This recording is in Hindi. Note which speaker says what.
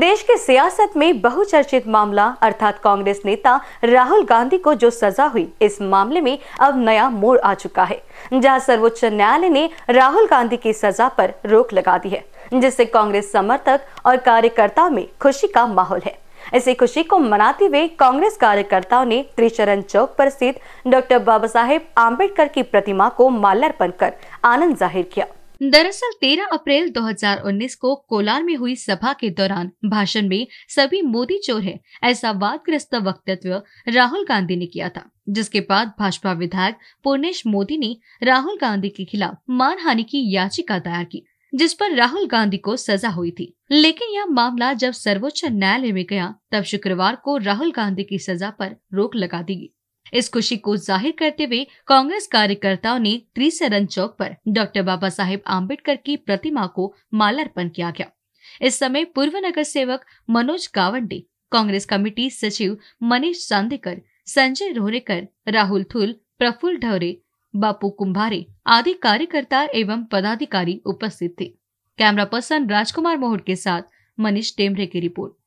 Speaker 1: देश के सियासत में बहुचर्चित मामला अर्थात कांग्रेस नेता राहुल गांधी को जो सजा हुई इस मामले में अब नया मोड़ आ चुका है जहां सर्वोच्च न्यायालय ने राहुल गांधी की सजा पर रोक लगा दी है जिससे कांग्रेस समर्थक और कार्यकर्ताओं में खुशी का माहौल है इसी खुशी को मनाते हुए कांग्रेस कार्यकर्ताओं ने त्रिचरण चौक पर स्थित डॉक्टर बाबा साहेब आम्बेडकर की प्रतिमा को माल्यार्पण कर आनंद जाहिर किया दरअसल 13 अप्रैल 2019 को कोलार में हुई सभा के दौरान भाषण में सभी मोदी चोर है ऐसा वादग्रस्त वक्तव्य राहुल गांधी ने किया था जिसके बाद भाजपा विधायक पूर्णेश मोदी ने राहुल गांधी के खिलाफ मानहानि की याचिका दायर की जिस पर राहुल गांधी को सजा हुई थी लेकिन यह मामला जब सर्वोच्च न्यायालय में गया तब शुक्रवार को राहुल गांधी की सजा पर रोक लगा दी गई इस खुशी को जाहिर करते हुए कांग्रेस कार्यकर्ताओं ने त्रिसरन चौक पर डॉक्टर बाबा साहेब आम्बेडकर की प्रतिमा को मालार्पण किया गया इस समय पूर्व नगर सेवक मनोज कावंडे कांग्रेस कमेटी सचिव मनीष चांदेकर संजय रोहरेकर राहुल थुल प्रफुल्ल ढवरे बापू कुंभारे आदि कार्यकर्ता एवं पदाधिकारी उपस्थित थे कैमरा पर्सन राजकुमार मोहड़ के साथ मनीष टेमरे की रिपोर्ट